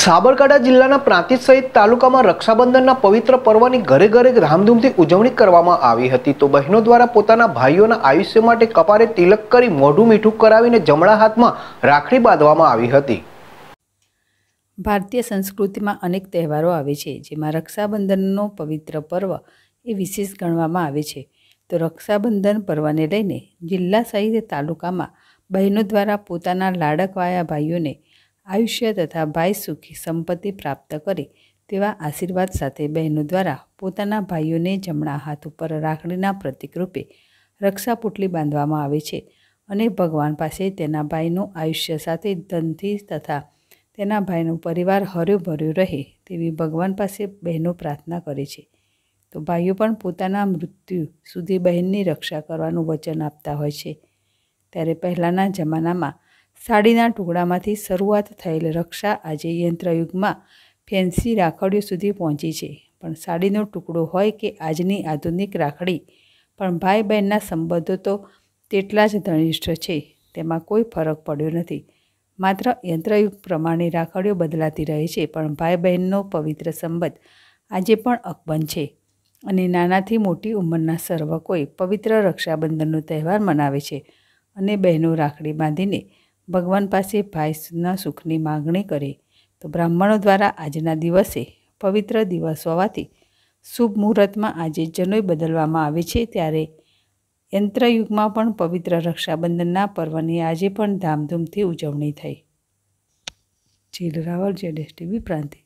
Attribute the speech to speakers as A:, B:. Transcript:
A: સાબરકાંઠા જિલ્લાના પ્રાંતિજ સહિત તાલુકામાં રક્ષાબંધનના પવિત્ર પર્વની ઘરે ઘરે રામધૂમથી ઉજવણી કરવામાં આવી હતી તો બહેનો દ્વારા પોતાના ભાઈઓના આયુષ્ય માટે કપારે તિલક કરી મોઢું મીઠું કરાવીને જમણા હાથમાં રાખડી બાંધવામાં આવી હતી
B: ભારતીય સંસ્કૃતિમાં અનેક તહેવારો આવે છે જેમાં રક્ષાબંધનનો પવિત્ર પર્વ એ વિશેષ ગણવામાં આવે છે તો રક્ષાબંધન પર્વને લઈને જિલ્લા સહિત તાલુકામાં બહેનો દ્વારા પોતાના લાડકવાયા ભાઈઓને આયુષ્ય તથા ભાઈ સુખી સંપત્તિ પ્રાપ્ત કરે તેવા આશીર્વાદ સાથે બહેનો દ્વારા પોતાના ભાઈઓને જમણા હાથ ઉપર રાખડીના પ્રતિકરૂપે રક્ષા પુટલી બાંધવામાં આવે છે અને ભગવાન પાસે તેના ભાઈનું આયુષ્ય સાથે ધનથી તથા તેના ભાઈનો પરિવાર હર્યોભર્યો રહે તેવી ભગવાન પાસે બહેનો પ્રાર્થના કરે છે તો ભાઈઓ પણ પોતાના મૃત્યુ સુધી બહેનની રક્ષા કરવાનું વચન આપતા હોય છે ત્યારે પહેલાંના જમાનામાં સાડીના ટુકડામાંથી શરૂઆત થયેલ રક્ષા આજે યંત્રયુગમાં ફેન્સી રાખડીઓ સુધી પહોંચી છે પણ સાડીનો ટુકડો હોય કે આજની આધુનિક રાખડી પણ ભાઈ બહેનના સંબંધો તો તેટલા જ ઘનિષ્ઠ છે તેમાં કોઈ ફરક પડ્યો નથી માત્ર યંત્રયુગ પ્રમાણે રાખડીઓ બદલાતી રહે છે પણ ભાઈ બહેનનો પવિત્ર સંબંધ આજે પણ અકબંધ છે અને નાનાથી મોટી ઉંમરના સર્વકોએ પવિત્ર રક્ષાબંધનનો તહેવાર મનાવે છે અને બહેનો રાખડી બાંધીને ભગવાન પાસે ભાઈના સુખની માગણી કરે તો બ્રાહ્મણો દ્વારા આજના દિવસે પવિત્ર દિવસ હોવાથી શુભ મુહૂર્તમાં આજે જનોય બદલવામાં આવે છે ત્યારે યંત્રયુગમાં પણ પવિત્ર રક્ષાબંધનના પર્વની આજે પણ ધામધૂમથી ઉજવણી થઈ Jeel Raval Z S TV પ્રાંતિ